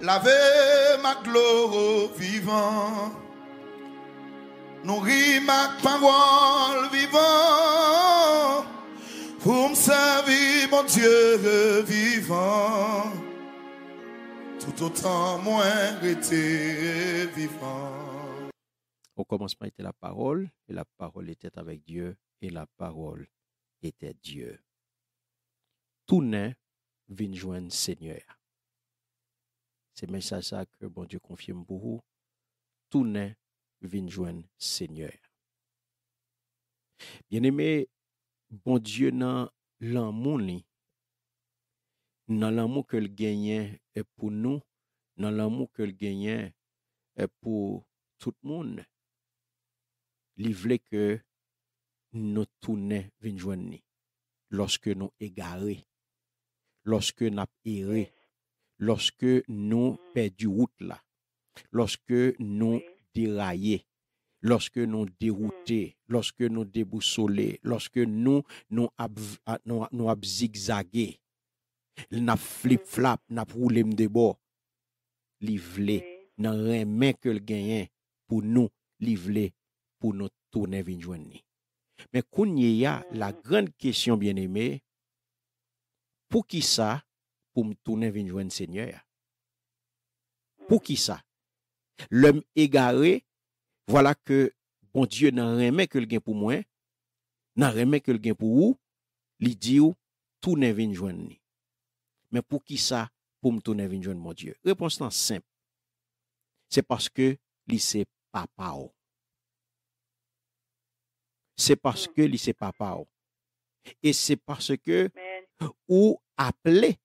laver ma gloire vivant. nourrir ma parole vivant. Pour me servir, mon Dieu vivant. Tout autant, moins été vivant. Au commencement était la parole, et la parole était avec Dieu, et la parole était Dieu. Tout n'est vint joindre Seigneur. se mè sa sa ke bon Diyo konfye mbouhou, tou nè vinjouen sènyè. Bien emè, bon Diyo nan l'amou ni, nan l'amou ke l'gènyè e pou nou, nan l'amou ke l'gènyè e pou tout moun, li vle ke nou tou nè vinjouen ni. Lorske nou e gare, loske nou apire, lòske nou pè di wout la, lòske nou derayè, lòske nou deroute, hmm. lòske nou deboussole, lòske nou nou ap zigzage, nou ap flip-flap, hmm. nou ap roulem debo, li vle nan renmen ke l genyen pou nou li vle pou nou tournen vinjwen ni. Men koun ye ya la hmm. gran kèsyon, pou ki sa, pour me tourner Seigneur. Pour hmm. qui ça L'homme égaré, voilà que bon Dieu n'a rien que le gain pour moi, n'a rien que le gain pour vous, il dit vers ne joindre. Mais pour qui ça Pour me tourner le mon Dieu. Réponse simple. C'est parce que il c'est papa. C'est parce hmm. que il c'est papa. Et c'est parce que ou appelé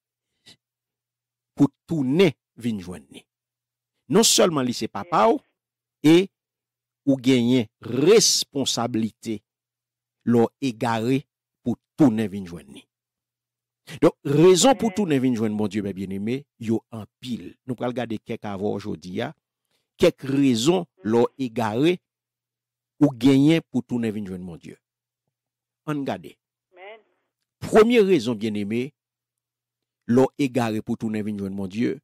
pour tourner vin non seulement li c'est papa ou et ou gagner responsabilité l'ont égaré pour tourner vin donc raison pour tourner vin mon Dieu bien-aimé yo en pile nous pral regarder quelques avoir aujourd'hui quelques raisons l'ont égaré ou gagner pour tourner vin mon Dieu on regarde première raison bien-aimé l'ont égaré pour tourner venir mon Dieu,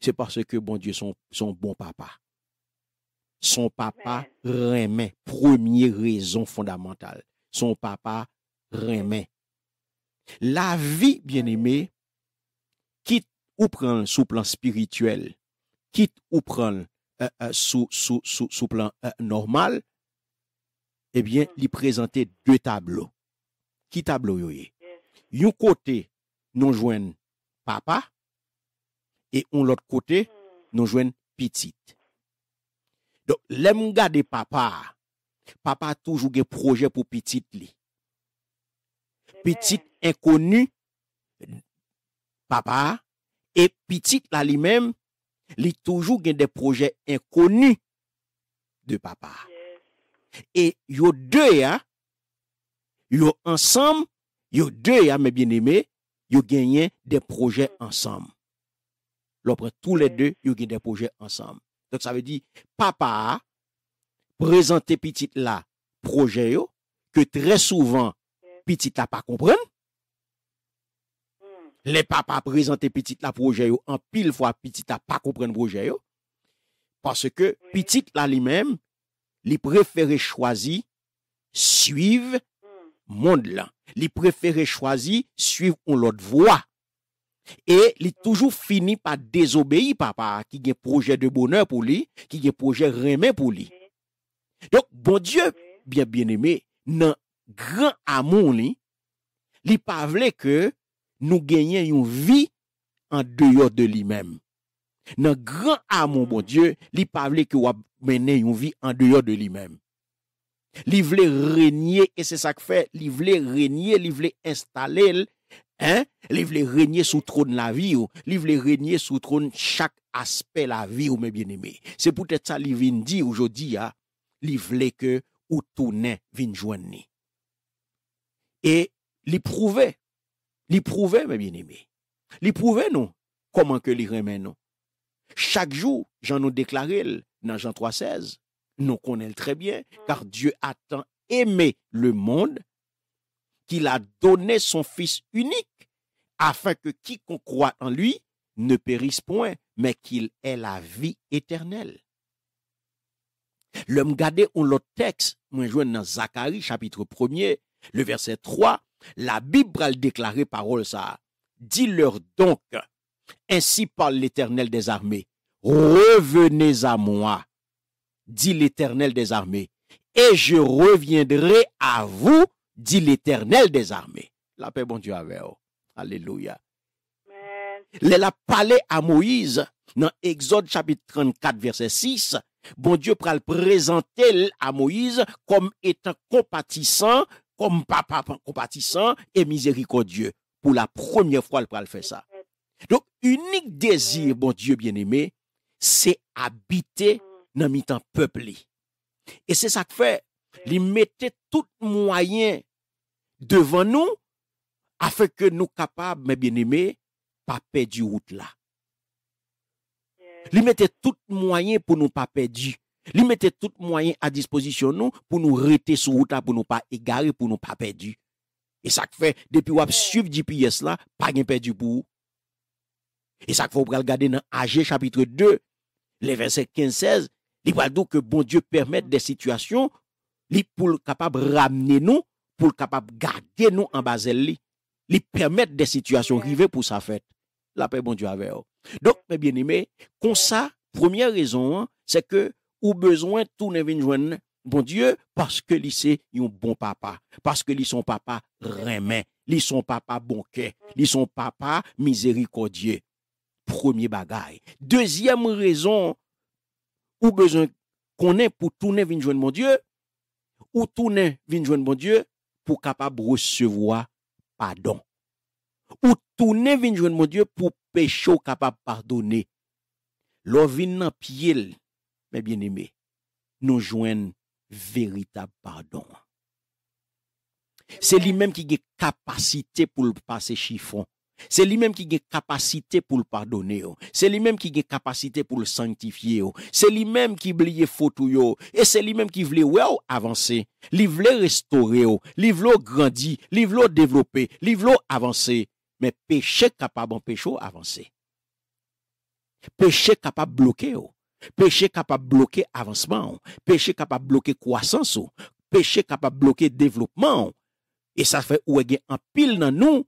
c'est parce que bon Dieu son, son bon papa. Son papa remet, première raison fondamentale. Son papa remet. La vie, bien-aimée, quitte ou prend sous plan spirituel, quitte ou prend euh, euh, sous, sous, sous, plan euh, normal, eh bien, mm. lui présentait deux tableaux. Qui tableau yoye? Yon côté, nous joignons papa, et on l'autre côté, nous jouons petite. Donc, l'aime garder papa, papa toujours des projet pour petite li. Petite inconnu papa, et petite la lui-même, lui toujours des projets inconnus de papa. Et yo deux, hein, yo ensemble, yo deux, hein, mes bien-aimés, yo genyen de proje ansam. Lopre tou le de, yo genyen de proje ansam. Don sa ve di, papa a prezante pitit la proje yo, ke tre souvan pitit la pa kompren. Le papa a prezante pitit la proje yo, an pil fwa pitit la pa kompren proje yo, parce ke pitit la li men, li preferi chwazi, suive, Monde lan, li prefere chwazi suiv kon lot vwa. E li toujou fini pa dezobeyi papa, ki gen proje de boner pou li, ki gen proje remen pou li. Donk, bon die, biye bieneme, nan gran amon li, li pavle ke nou genyen yon vi an deyo de bon li menm. Nan gran amon bon die, li pavle ke wap mene yon vi an deyo de li menm. Li vle renyè, e se sak fè, li vle renyè, li vle estalèl, li vle renyè sou troun la vi ou, li vle renyè sou troun chak aspe la vi ou, mè bine mè. Se poutè sa li vin di ou jo di ya, li vle ke ou tounen vin jwen ni. E li prouve, li prouve mè bine mè. Li prouve nou, koman ke li remè nou. Chak jou, jan nou deklarel nan jan 3.16, nous connaissons très bien, mm. car Dieu a tant aimé le monde qu'il a donné son Fils unique, afin que quiconque croit en lui ne périsse point, mais qu'il ait la vie éternelle. L'homme gardé, ou l'autre texte, moi joint dans Zacharie chapitre 1 le verset 3, la Bible a déclaré parole ça. Dis-leur donc, ainsi parle l'Éternel des armées, revenez à moi dit l'Éternel des armées, et je reviendrai à vous, dit l'Éternel des armées. La paix, bon Dieu, avec vous. Alléluia. Elle a parlé à Moïse dans Exode chapitre 34 verset 6, bon Dieu pral présenter à Moïse comme étant compatissant, comme papa compatissant et miséricordieux. Pour la première fois, il pral faire ça donc unique désir bon Dieu bien-aimé, c'est habiter dans le temps peuplé. Et c'est ça qui fait, Il mettait tout moyen devant nous afin que nous capables, mes bien-aimés, pas perdre route là. Li mette tout moyen pour nous pas perdre. Il mettait tout moyen à disposition nous pour nous rester sur route là pour ne pas égarer, pour nous pas perdre. Et ça qui fait, depuis qu'on du GPS là, pas perdre perdu pour Et ça qu'il faut regarder dans AG chapitre 2, les versets 15-16, il va donc que bon Dieu permette des situations pour capable ramener nous, pour capable garder nous en lui Il permettre des situations rivées pour sa fête. La paix bon Dieu avec eux. Donc, mes bien-aimés, comme ça, première raison, hein, c'est que ou besoin tout ne joindre bon Dieu parce que c'est un bon papa, parce que li son papa remet, li son papa bon cœur, son papa miséricordieux. Premier bagaille. Deuxième raison, Ou bezon konen pou toune vin joenman bon Diyo, ou toune vin joenman bon Diyo pou kapab resevoa padon. Ou toune vin joenman bon Diyo pou pecho kapab pardone. Lò vin nan piyel, mè bjen eme, nou joen verita padon. Se li menm ki ge kapasite pou lopase chifon. Se li menm ki ge kapasite pou l pardonne yo. Se li menm ki ge kapasite pou l sanctifie yo. Se li menm ki bliye fotou yo. E se li menm ki vle ou oh, avanse. Li vle restore yo. Oh. Li vle ou grandi. Li vle ou devlope. Li vle ou avanse. Men peche kapab an pecho oh, avanse. Peche kapab bloke yo. Peche kapab bloke avansman yo. Peche kapab bloke kwasans yo. Peche kapab bloke devlopman yo. E sa fwe ou e gen an pil nan nou yo.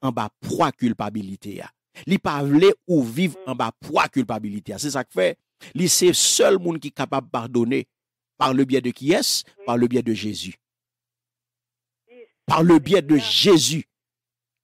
en bas proie culpabilité. Li pas ou vivre en bas quoi culpabilité. C'est ça que fait. Li c'est seul monde qui est capable de pardonner par le biais de qui est Par le biais de Jésus. Par le biais de Jésus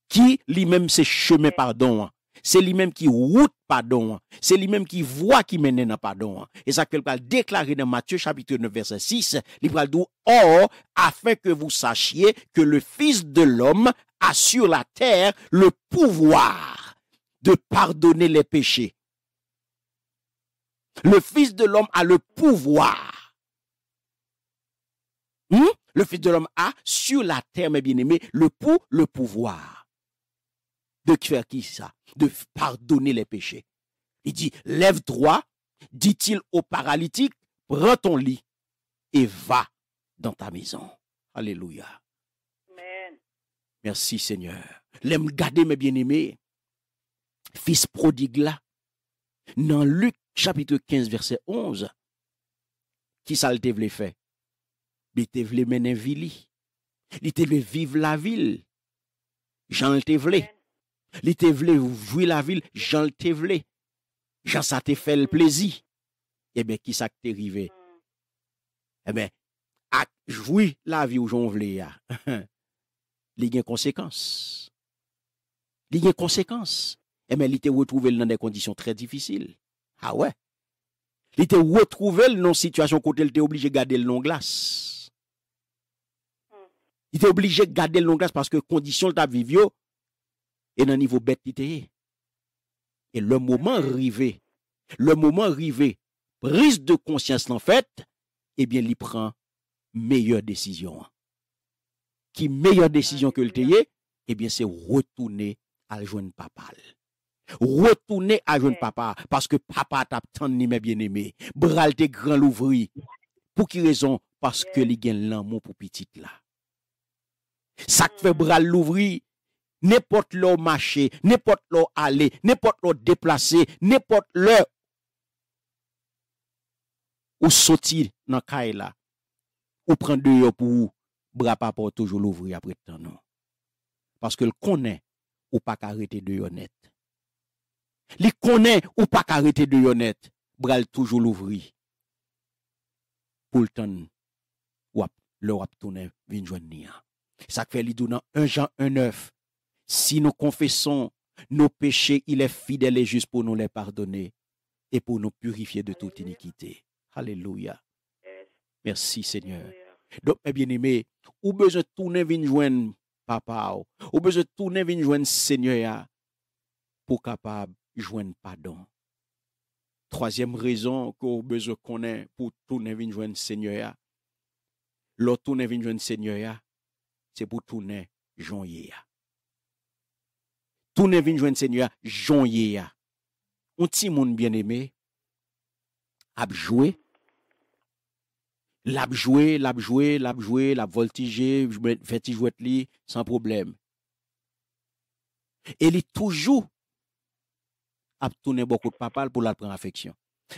qui lui-même c'est chemin pardon. Hein c'est lui-même qui route pardon, c'est lui-même qui voit qui mène dans pardon. Et ça qu'il va déclarer dans Matthieu chapitre 9 verset 6, il va dire "Or, afin que vous sachiez que le fils de l'homme a sur la terre le pouvoir de pardonner les péchés." Le fils de l'homme a le pouvoir. Hmm? Le fils de l'homme a sur la terre, mes bien-aimés, le pou le pouvoir de faire qui ça De pardonner les péchés. Il dit, lève toi dit-il au paralytique, prends ton lit et va dans ta maison. Alléluia. Merci Seigneur. L'aime garder mes bien-aimés. Fils prodigue là, dans Luc chapitre 15 verset 11, qui ça le voulait faire Il te voulait mener Vili. Il te vivre la ville. Jean le voulait. Li te vle, vwe la vil, jan le te vle. Jan sa te fe l plezi. Emen, eh ki sa te rive? Emen, eh ak vwe la vil ou jan vle ya. Li gen konsekans. Li gen konsekans. Emen, eh li te wotrouvel nan de kondisyon tre difficile. Ha we. Li te wotrouvel nan sitwasyon kote li te oblije gade l non glas. Li te oblije gade l non glas parce que kondisyon ta viv yo. et dans niveau bête Et le moment arrivé, le moment arrivé, prise de conscience en fait, eh bien, il prend meilleure décision. Qui meilleure décision que le teye, eh bien, c'est retourner à jeune papa. Retourner à jeune papa, parce que papa t'a tant ni bien aimé. Bral te grand l'ouvri. Pour qui raison? Parce que il gagne l'amour pour petite là. Ça fait mm. bral l'ouvri, Ne pot lò mache, ne pot lò ale, ne pot lò deplase, ne pot lò ou soti nan ka e la. Ou pren de yon pou ou, bra pa pou ou toujou louvri apre tan nan. Paske l konen ou pa ka rete de yon net. Li konen ou pa ka rete de yon net, bra l toujou louvri. Poul tan wap, l wap toune vinjwen ni an. Sak fe li dounan un jan, un neuf. Si nous confessons nos péchés, il est fidèle et juste pour nous les pardonner et pour nous purifier de toute iniquité. Alléluia. Merci Seigneur. Donc, mes bien-aimés, ou besoin tourner papa ou, besoin tourner vers Seigneur pour capable joindre pardon. Troisième raison que vous besoin connaître pour tourner vers joindre Seigneur. L'autre tourner vers joindre Seigneur, c'est pour tourner joindre tourner jouer joindre Seigneur, jonye Un petit monde bien-aimé a joué l'a joué, l'a joué, l'a joué, l'a voltigé, fait jouer li sans problème. Et il toujours a tourner beaucoup de papa pour la prendre affection.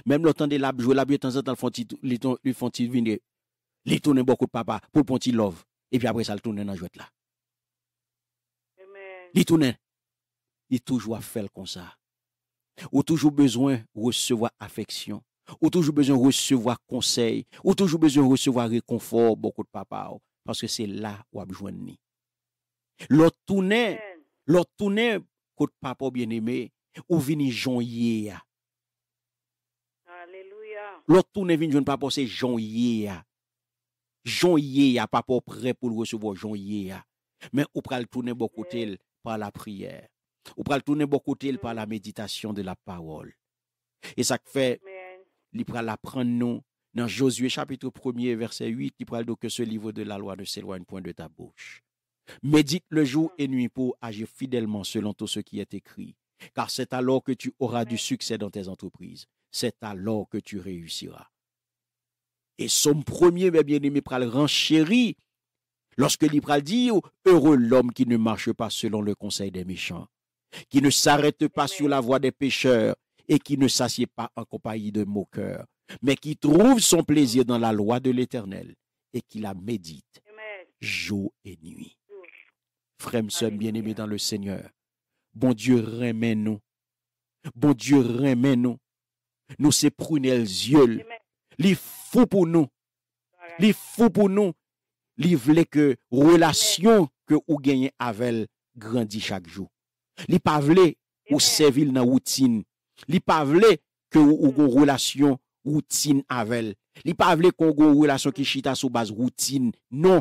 Même l'autant de l'a joué, l'a de temps en temps lui font venir, il tourne beaucoup de papa pour le love et puis après ça le tourne dans jouet là. Il tourne il toujours fait comme ça. Ou toujours besoin recevoir affection, ou toujours besoin recevoir conseil, ou toujours besoin recevoir réconfort beaucoup de papa oh. parce que c'est là où a besoin ni. L'autre tourner, l'autre tourner côté papa bien-aimé ou vini jonyer. Ah. Alléluia. L'autre tourner vini se papa c'est jonyer. Ah. Jonyer ah, papa prêt pour recevoir joyeux. Mais ou le tourner de côté par la prière ou pral tourner beaucoup côté par la mm. méditation de la parole. Et ça fait, il pral apprendre nous dans Josué chapitre 1 verset 8, il pral que ce livre de la loi ne s'éloigne point de ta bouche. Médite le jour et nuit pour agir fidèlement selon tout ce qui est écrit, car c'est alors que tu auras du succès dans tes entreprises. C'est alors que tu réussiras. Et son premier, mes bien-aimés, pral chéri. lorsque l'Ipral dit Heureux l'homme qui ne marche pas selon le conseil des méchants, qui ne s'arrête pas sur la voie des pécheurs et qui ne s'assied pas en compagnie de moqueurs, mais qui trouve son plaisir dans la loi de l'Éternel et qui la médite jour et nuit. Frères, bien-aimés dans le Seigneur, bon Dieu, remets-nous. Bon Dieu, remets-nous. Nous, ces prunelles yeux. les faut pour nous. les faut pour nous. Il voulait que relation que vous gagnez avec grandit chaque jour. Li pa vle ou se vil nan woutine, li pa vle ke ou ou goun mm. relasyon woutine avel, li pa vle kon goun relasyon ki chita sou baz woutine, non,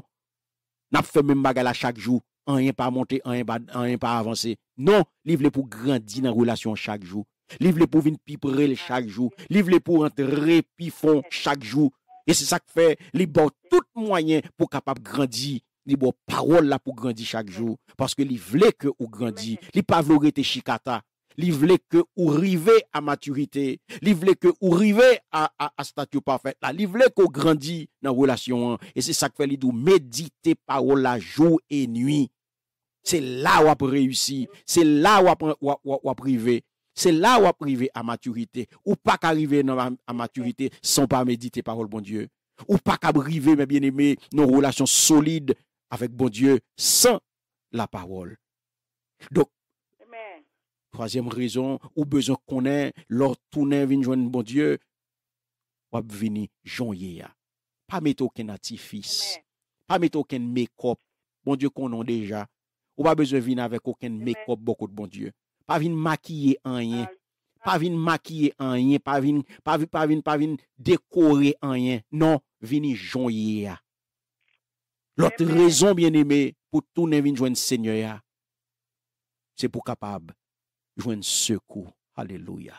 nap fe men bagala chak jou, an yen pa amonte, an yen pa avanse, non, li vle pou grandi nan relasyon chak jou, li vle pou vin pi prel chak jou, li vle pou rentre pi fon chak jou, e se sak fe, li bon tout mwayen pou kapap grandi. li bo parol la pou grandit chak jou, paske li vle ke ou grandit, li pa vlo rete chikata, li vle ke ou rive a maturite, li vle ke ou rive a statu pafet la, li vle ke ou grandit nan relasyon an, e se sak fe li dou medite parol la jou e nui, se la wap reyusi, se la wap rive, se la wap rive a maturite, ou pa ka rive nan maturite, san pa medite parol bon dieu, ou pa ka rive men bieneme nan relasyon solide, avec bon Dieu sans la parole. Donc, troisième raison, ou besoin qu'on ait, lors tourner venir joindre bon Dieu, ou venir joindre. Pas mettre aucun artifice, pas mettre aucun make-up, bon Dieu qu'on a déjà. Ou pas besoin de venir avec aucun make-up, beaucoup de bon Dieu. Pas venir maquiller en rien. Pas venir maquiller en rien, pas venir, pas venir, pas décorer en rien. Non, venir joindre. L'autre raison, bien-aimé, pour tout ne venir joindre Seigneur, c'est pour capable joindre secours. Alléluia.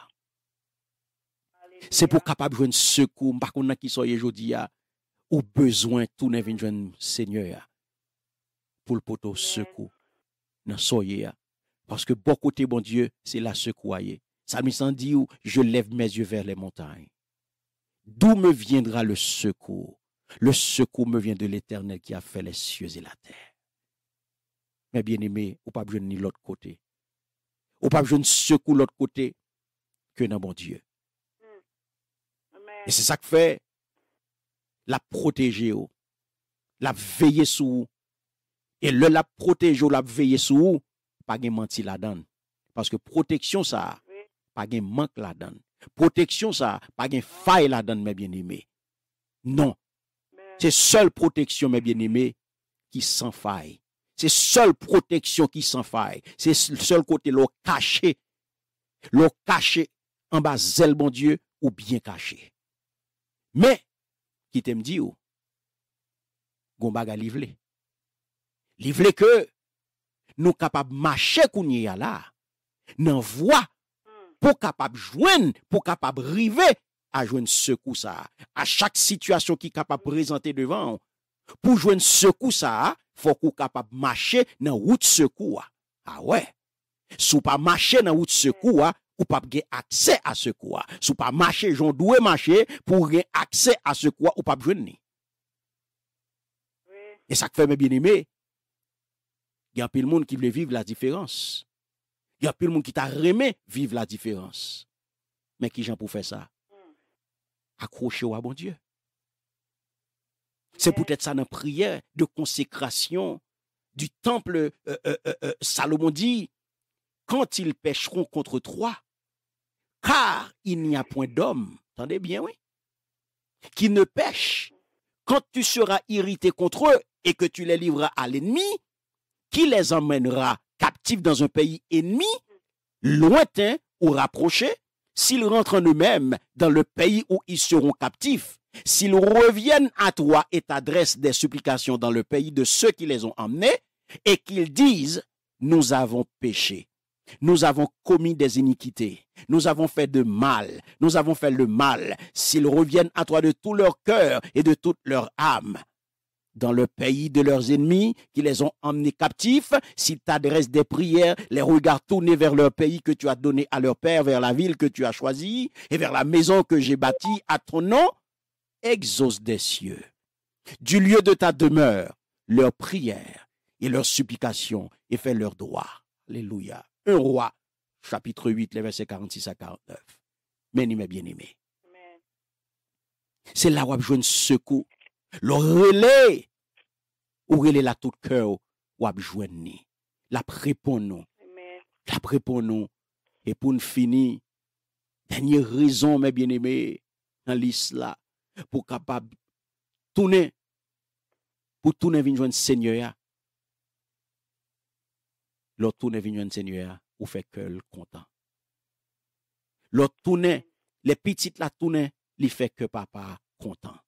C'est pour capable joindre secours, par contre qui soyez aujourd'hui au besoin tourner venir joindre Seigneur pour le poteau secours. parce que beaucoup de bon Dieu, c'est la me sent dit je lève mes yeux vers les montagnes. D'où me viendra le secours le secours me vient de l'Éternel qui a fait les cieux et la terre. Mais bien aimé, ou pas besoin ni l'autre côté. Ou pas besoin de secours l'autre côté que dans mon Dieu. Mm. Et c'est ça que fait la protéger, la veiller sous. Et le la protéger, la veiller sous, pas de menti la donne. Parce que protection, ça, pas de manque la donne. Protection, ça, pas de faille la donne, mes bien aimés. Non, Se sol proteksyon mè bienemè ki san faye. Se sol proteksyon ki san faye. Se sol kote lò kache. Lò kache an ba zèl bon die ou bien kache. Mè ki tem di ou. Gomba ga livle. Livle ke nou kapab mache kounye ya la. Nan vwa pou kapab jwen pou kapab rive. a jwen sekou sa. A chak sitwasyon ki kapap prezante devan, pou jwen sekou sa, fok ou kapap mache nan wout sekou a. A we, sou pa mache nan wout sekou a, ou pap ge akse a sekou a. Sou pa mache, joun dwe mache, pou ge akse a sekou a ou pap jwen ni. E sak fe me binime, gen apil moun ki vle vive la diferans. Gen apil moun ki ta reme vive la diferans. Men ki jen pou fe sa. Accroché au, à bon Dieu. C'est peut-être ça dans prière de consécration du temple. Euh, euh, euh, Salomon dit, quand ils pêcheront contre toi, car il n'y a point d'homme, attendez bien, oui, qui ne pêche, quand tu seras irrité contre eux et que tu les livreras à l'ennemi, qui les emmènera captifs dans un pays ennemi, lointain ou rapproché, s'ils rentrent en eux-mêmes dans le pays où ils seront captifs, s'ils reviennent à toi et t'adressent des supplications dans le pays de ceux qui les ont emmenés, et qu'ils disent, nous avons péché, nous avons commis des iniquités, nous avons fait de mal, nous avons fait le mal, s'ils reviennent à toi de tout leur cœur et de toute leur âme, dans le pays de leurs ennemis qui les ont emmenés captifs, si tu des prières, les regards tournés vers leur pays que tu as donné à leur père, vers la ville que tu as choisie et vers la maison que j'ai bâtie à ton nom, exauce des cieux, du lieu de ta demeure, leurs prières et leurs supplications et fais leur droit. Alléluia. Un roi, chapitre 8, les versets 46 à 49. Mais aimé, bien aimé. C'est là où je a besoin de Lo rele ou rele la tout kèw wap jwen ni. La prepon nou. La prepon nou. E pou n fini, tenye rizon mè bien eme nan lis la, pou kapab toune, pou toune vin jwen sènyoya, lo toune vin jwen sènyoya ou fèk kèl kontan. Lo toune, le pitit la toune, li fèk kèl papa kontan.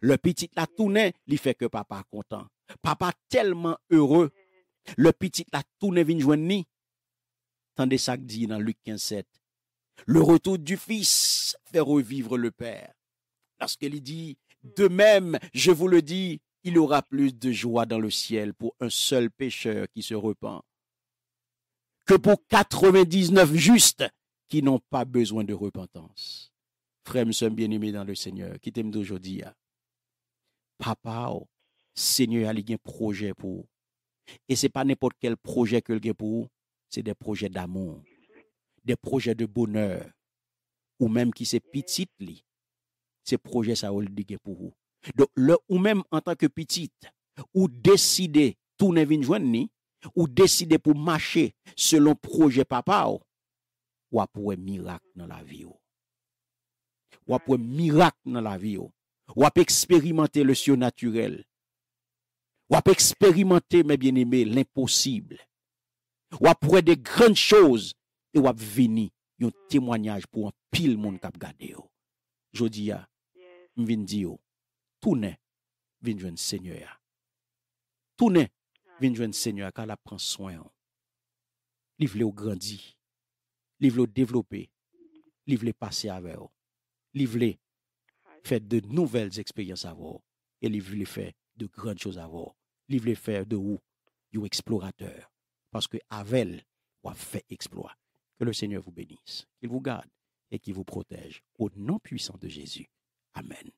Le petit la tournée, il fait que papa content. Papa tellement heureux. Le petit la tourné vient joindre Tendez ça dit dans Luc 15, Le retour du fils fait revivre le père. Lorsqu'il dit, de même, je vous le dis, il aura plus de joie dans le ciel pour un seul pécheur qui se repent que pour 99 justes qui n'ont pas besoin de repentance. Frères, me sommes bien-aimés dans le Seigneur. Quittez-moi d'aujourd'hui papa, Seigneur, il a un projet pour Et ce n'est pas n'importe quel projet que a pour vous. c'est des projets d'amour, des projets de bonheur, ou même qui c'est petit, ce projet ça il pour vous. Donc, le, ou même en tant que petite, ou décider, tourner de joindre ou décider pour marcher selon projet papa, ou, pour un miracle dans la vie. Ou, pour un miracle dans la vie. Wap eksperimente le sio naturel. Wap eksperimente me bieneme l'imposible. Wap pre de gran chose. E wap vini yon temwanyaj pou an pil moun kap gade yo. Jodi ya, m vin di yo. Tounen vin djwen sènyoya. Tounen vin djwen sènyoya ka la pran soyan. Liv le yo grandi. Liv le yo devlope. Liv le pase ave yo. Liv le... Faites de nouvelles expériences à vous Et il les faire de grandes choses à voir. Il les faire de où You explorateur. Parce que avec vous a fait exploit. Que le Seigneur vous bénisse, qu'il vous garde et qu'il vous protège. Au nom puissant de Jésus. Amen.